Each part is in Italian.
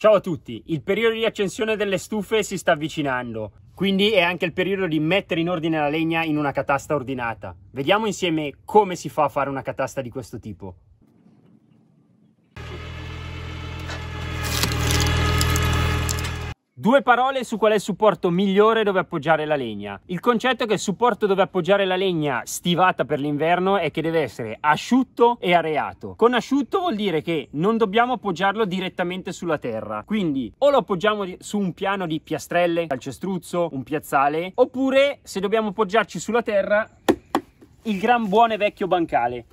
Ciao a tutti, il periodo di accensione delle stufe si sta avvicinando, quindi è anche il periodo di mettere in ordine la legna in una catasta ordinata. Vediamo insieme come si fa a fare una catasta di questo tipo. Due parole su qual è il supporto migliore dove appoggiare la legna. Il concetto è che il supporto dove appoggiare la legna stivata per l'inverno è che deve essere asciutto e areato. Con asciutto vuol dire che non dobbiamo appoggiarlo direttamente sulla terra, quindi o lo appoggiamo su un piano di piastrelle, calcestruzzo, un piazzale, oppure se dobbiamo appoggiarci sulla terra, il gran buone vecchio bancale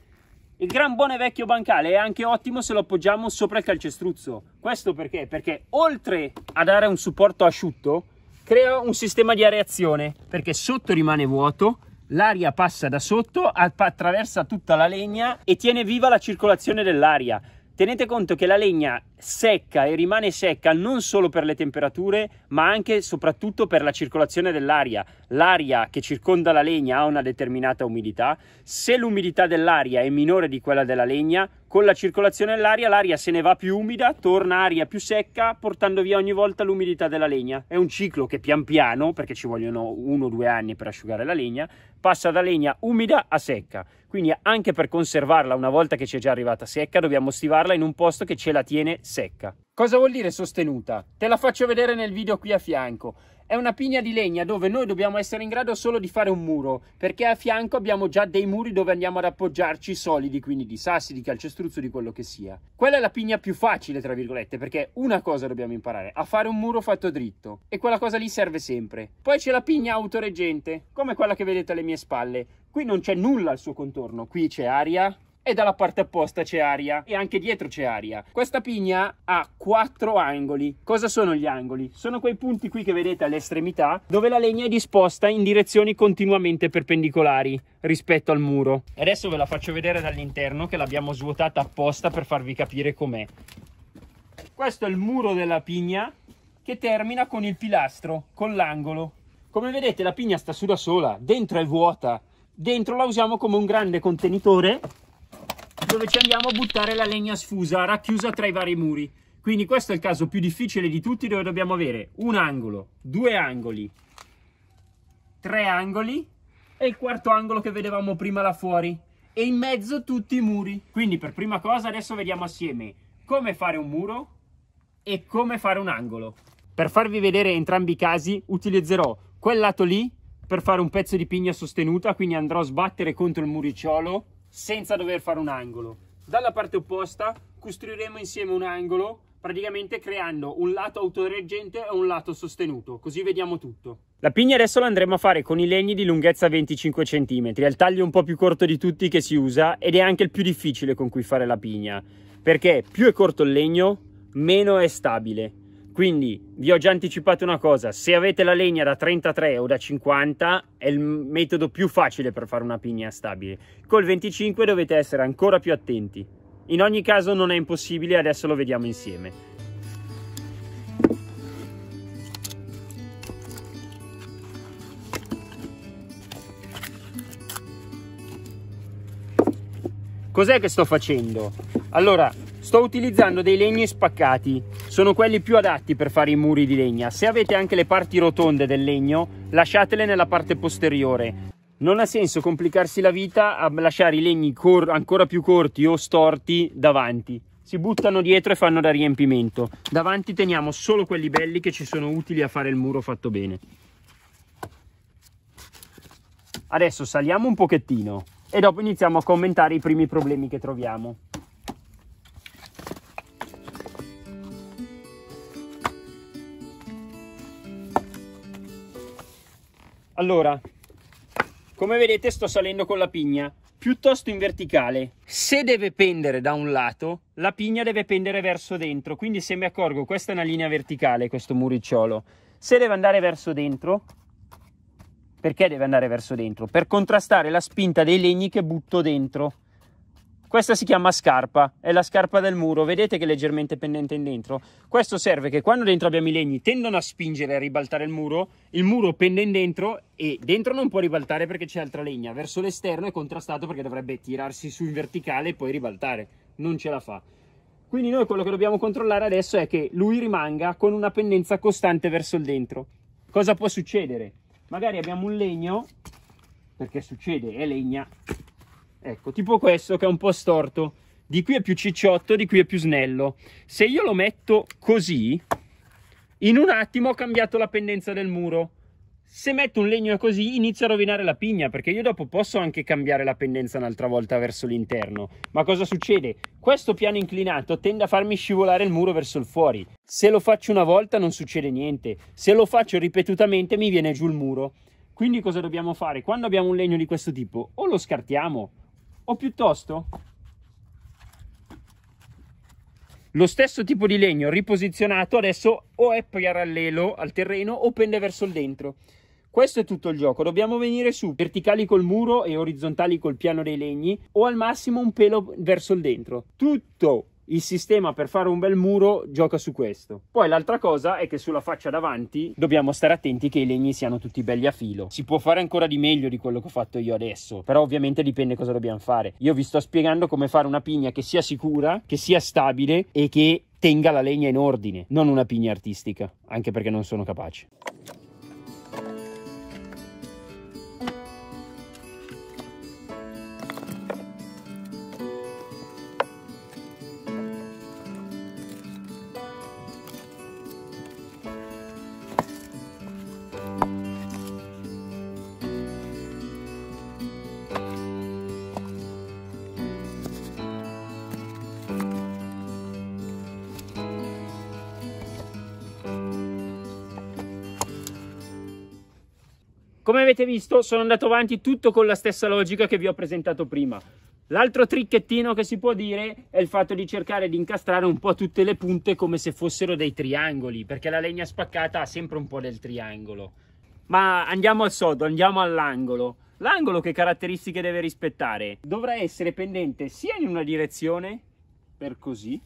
il gran bone vecchio bancale è anche ottimo se lo appoggiamo sopra il calcestruzzo. Questo perché? Perché oltre a dare un supporto asciutto, crea un sistema di areazione, perché sotto rimane vuoto, l'aria passa da sotto, attraversa tutta la legna e tiene viva la circolazione dell'aria. Tenete conto che la legna secca e rimane secca non solo per le temperature, ma anche e soprattutto per la circolazione dell'aria. L'aria che circonda la legna ha una determinata umidità. Se l'umidità dell'aria è minore di quella della legna, con la circolazione dell'aria l'aria se ne va più umida, torna aria più secca, portando via ogni volta l'umidità della legna. È un ciclo che pian piano, perché ci vogliono uno o due anni per asciugare la legna, passa da legna umida a secca. Quindi anche per conservarla una volta che ci è già arrivata secca dobbiamo stivarla in un posto che ce la tiene secca. Cosa vuol dire sostenuta? Te la faccio vedere nel video qui a fianco è una pigna di legna dove noi dobbiamo essere in grado solo di fare un muro, perché a fianco abbiamo già dei muri dove andiamo ad appoggiarci solidi, quindi di sassi, di calcestruzzo, di quello che sia. Quella è la pigna più facile, tra virgolette, perché una cosa dobbiamo imparare, a fare un muro fatto dritto, e quella cosa lì serve sempre. Poi c'è la pigna autoreggente, come quella che vedete alle mie spalle. Qui non c'è nulla al suo contorno, qui c'è aria, e dalla parte opposta c'è aria e anche dietro c'è aria. Questa pigna ha quattro angoli. Cosa sono gli angoli? Sono quei punti qui che vedete all'estremità dove la legna è disposta in direzioni continuamente perpendicolari rispetto al muro. Adesso ve la faccio vedere dall'interno che l'abbiamo svuotata apposta per farvi capire com'è. Questo è il muro della pigna che termina con il pilastro, con l'angolo. Come vedete la pigna sta su da sola, dentro è vuota, dentro la usiamo come un grande contenitore dove ci andiamo a buttare la legna sfusa racchiusa tra i vari muri. Quindi questo è il caso più difficile di tutti dove dobbiamo avere un angolo, due angoli, tre angoli e il quarto angolo che vedevamo prima là fuori e in mezzo tutti i muri. Quindi per prima cosa adesso vediamo assieme come fare un muro e come fare un angolo. Per farvi vedere entrambi i casi utilizzerò quel lato lì per fare un pezzo di pigna sostenuta, quindi andrò a sbattere contro il muricciolo senza dover fare un angolo. Dalla parte opposta costruiremo insieme un angolo praticamente creando un lato autoreggente e un lato sostenuto, così vediamo tutto. La pigna adesso la andremo a fare con i legni di lunghezza 25 cm, è il taglio un po' più corto di tutti che si usa ed è anche il più difficile con cui fare la pigna, perché più è corto il legno, meno è stabile quindi vi ho già anticipato una cosa, se avete la legna da 33 o da 50 è il metodo più facile per fare una pigna stabile. Col 25 dovete essere ancora più attenti. In ogni caso non è impossibile, adesso lo vediamo insieme. Cos'è che sto facendo? Allora, sto utilizzando dei legni spaccati sono quelli più adatti per fare i muri di legna. Se avete anche le parti rotonde del legno, lasciatele nella parte posteriore. Non ha senso complicarsi la vita a lasciare i legni ancora più corti o storti davanti. Si buttano dietro e fanno da riempimento. Davanti teniamo solo quelli belli che ci sono utili a fare il muro fatto bene. Adesso saliamo un pochettino e dopo iniziamo a commentare i primi problemi che troviamo. Allora, come vedete sto salendo con la pigna, piuttosto in verticale. Se deve pendere da un lato, la pigna deve pendere verso dentro, quindi se mi accorgo, questa è una linea verticale, questo muricciolo. Se deve andare verso dentro, perché deve andare verso dentro? Per contrastare la spinta dei legni che butto dentro. Questa si chiama scarpa, è la scarpa del muro, vedete che è leggermente pendente in dentro? Questo serve che quando dentro abbiamo i legni tendono a spingere a ribaltare il muro, il muro pende in dentro e dentro non può ribaltare perché c'è altra legna, verso l'esterno è contrastato perché dovrebbe tirarsi su in verticale e poi ribaltare, non ce la fa. Quindi noi quello che dobbiamo controllare adesso è che lui rimanga con una pendenza costante verso il dentro. Cosa può succedere? Magari abbiamo un legno, perché succede, è legna, Ecco, tipo questo che è un po' storto. Di qui è più cicciotto, di qui è più snello. Se io lo metto così, in un attimo ho cambiato la pendenza del muro. Se metto un legno così inizio a rovinare la pigna perché io dopo posso anche cambiare la pendenza un'altra volta verso l'interno. Ma cosa succede? Questo piano inclinato tende a farmi scivolare il muro verso il fuori. Se lo faccio una volta non succede niente, se lo faccio ripetutamente mi viene giù il muro. Quindi cosa dobbiamo fare? Quando abbiamo un legno di questo tipo o lo scartiamo o piuttosto lo stesso tipo di legno riposizionato adesso o è parallelo al terreno o pende verso il dentro. Questo è tutto il gioco, dobbiamo venire su verticali col muro e orizzontali col piano dei legni o al massimo un pelo verso il dentro. Tutto il sistema per fare un bel muro gioca su questo. Poi l'altra cosa è che sulla faccia davanti dobbiamo stare attenti che i legni siano tutti belli a filo. Si può fare ancora di meglio di quello che ho fatto io adesso, però ovviamente dipende cosa dobbiamo fare. Io vi sto spiegando come fare una pigna che sia sicura, che sia stabile e che tenga la legna in ordine, non una pigna artistica, anche perché non sono capace. Come avete visto sono andato avanti tutto con la stessa logica che vi ho presentato prima. L'altro tricchettino che si può dire è il fatto di cercare di incastrare un po' tutte le punte come se fossero dei triangoli, perché la legna spaccata ha sempre un po' del triangolo. Ma andiamo al sodo, andiamo all'angolo. L'angolo che caratteristiche deve rispettare? Dovrà essere pendente sia in una direzione, per così,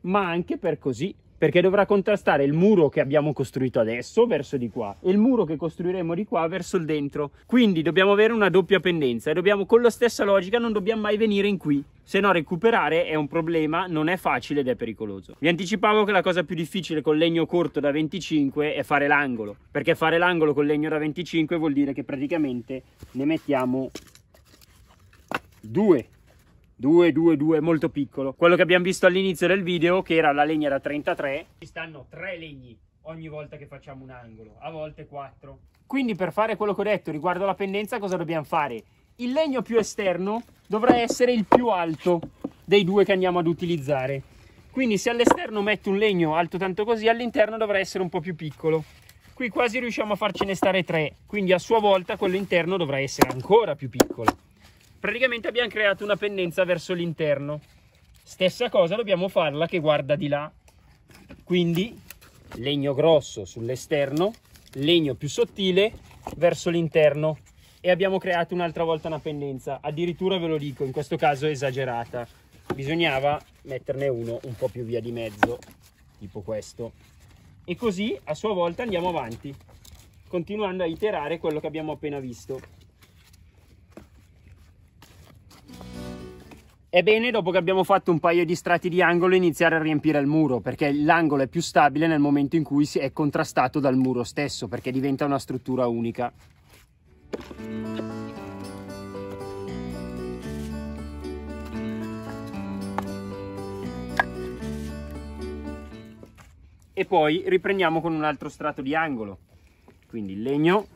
ma anche per così perché dovrà contrastare il muro che abbiamo costruito adesso verso di qua e il muro che costruiremo di qua verso il dentro. Quindi dobbiamo avere una doppia pendenza e dobbiamo con la stessa logica non dobbiamo mai venire in qui, se no recuperare è un problema, non è facile ed è pericoloso. Vi anticipavo che la cosa più difficile con legno corto da 25 è fare l'angolo, perché fare l'angolo con legno da 25 vuol dire che praticamente ne mettiamo due 2, 2, 2, molto piccolo. Quello che abbiamo visto all'inizio del video, che era la legna da 33, ci stanno tre legni ogni volta che facciamo un angolo, a volte 4. Quindi per fare quello che ho detto riguardo alla pendenza cosa dobbiamo fare? Il legno più esterno dovrà essere il più alto dei due che andiamo ad utilizzare. Quindi se all'esterno metto un legno alto tanto così, all'interno dovrà essere un po' più piccolo. Qui quasi riusciamo a farcene stare tre, quindi a sua volta quello interno dovrà essere ancora più piccolo praticamente abbiamo creato una pendenza verso l'interno. Stessa cosa dobbiamo farla che guarda di là. Quindi legno grosso sull'esterno, legno più sottile verso l'interno e abbiamo creato un'altra volta una pendenza, addirittura ve lo dico, in questo caso esagerata. Bisognava metterne uno un po' più via di mezzo, tipo questo. E così a sua volta andiamo avanti, continuando a iterare quello che abbiamo appena visto. Ebbene, dopo che abbiamo fatto un paio di strati di angolo, iniziare a riempire il muro, perché l'angolo è più stabile nel momento in cui è contrastato dal muro stesso, perché diventa una struttura unica. E poi riprendiamo con un altro strato di angolo, quindi il legno,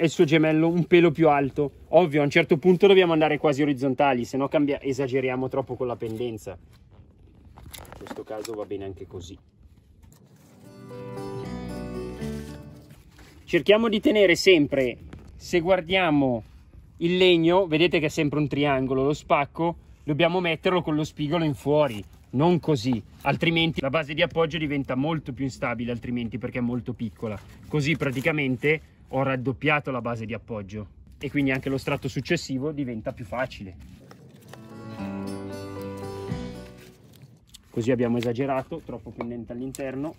e il suo gemello un pelo più alto. Ovvio, a un certo punto dobbiamo andare quasi orizzontali, se no cambia... esageriamo troppo con la pendenza. In questo caso va bene anche così. Cerchiamo di tenere sempre, se guardiamo il legno, vedete che è sempre un triangolo, lo spacco, dobbiamo metterlo con lo spigolo in fuori, non così, altrimenti la base di appoggio diventa molto più instabile, altrimenti perché è molto piccola. Così praticamente ho raddoppiato la base di appoggio e quindi anche lo strato successivo diventa più facile. Così abbiamo esagerato, troppo pendente all'interno,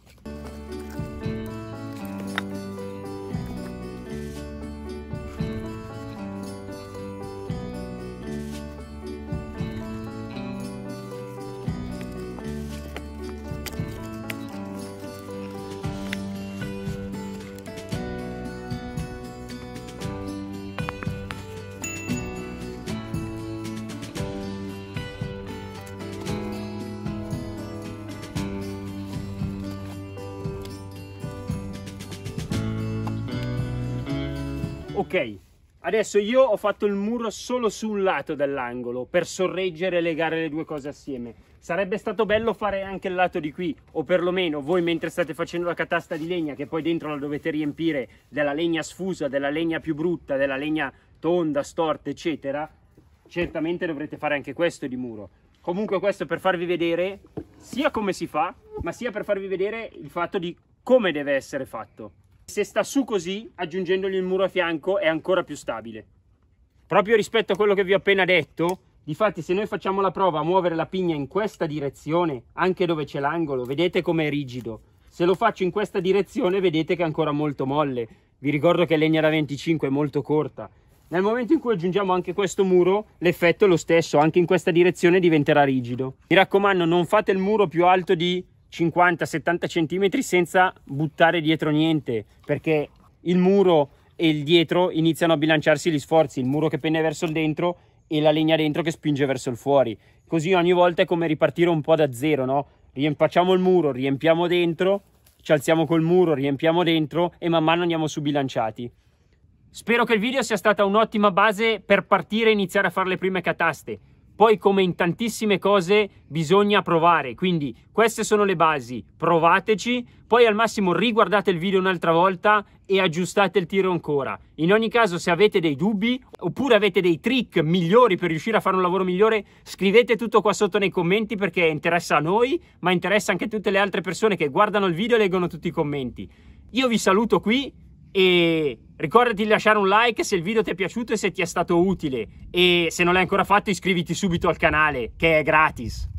ok adesso io ho fatto il muro solo su un lato dell'angolo per sorreggere e legare le due cose assieme sarebbe stato bello fare anche il lato di qui o perlomeno voi mentre state facendo la catasta di legna che poi dentro la dovete riempire della legna sfusa della legna più brutta della legna tonda storta eccetera certamente dovrete fare anche questo di muro comunque questo per farvi vedere sia come si fa ma sia per farvi vedere il fatto di come deve essere fatto se sta su così, aggiungendogli il muro a fianco, è ancora più stabile. Proprio rispetto a quello che vi ho appena detto, difatti se noi facciamo la prova a muovere la pigna in questa direzione, anche dove c'è l'angolo, vedete com'è rigido. Se lo faccio in questa direzione, vedete che è ancora molto molle. Vi ricordo che legna da 25 è molto corta. Nel momento in cui aggiungiamo anche questo muro, l'effetto è lo stesso, anche in questa direzione diventerà rigido. Mi raccomando, non fate il muro più alto di 50-70 cm senza buttare dietro niente perché il muro e il dietro iniziano a bilanciarsi gli sforzi, il muro che pende verso il dentro e la legna dentro che spinge verso il fuori. Così ogni volta è come ripartire un po' da zero, no? Riempiamo il muro, riempiamo dentro, ci alziamo col muro, riempiamo dentro e man mano andiamo su bilanciati. Spero che il video sia stata un'ottima base per partire e iniziare a fare le prime cataste. Poi, come in tantissime cose, bisogna provare. Quindi, queste sono le basi. Provateci, poi al massimo riguardate il video un'altra volta e aggiustate il tiro ancora. In ogni caso, se avete dei dubbi oppure avete dei trick migliori per riuscire a fare un lavoro migliore, scrivete tutto qua sotto nei commenti perché interessa a noi, ma interessa anche a tutte le altre persone che guardano il video e leggono tutti i commenti. Io vi saluto qui e ricordati di lasciare un like se il video ti è piaciuto e se ti è stato utile e se non l'hai ancora fatto iscriviti subito al canale che è gratis.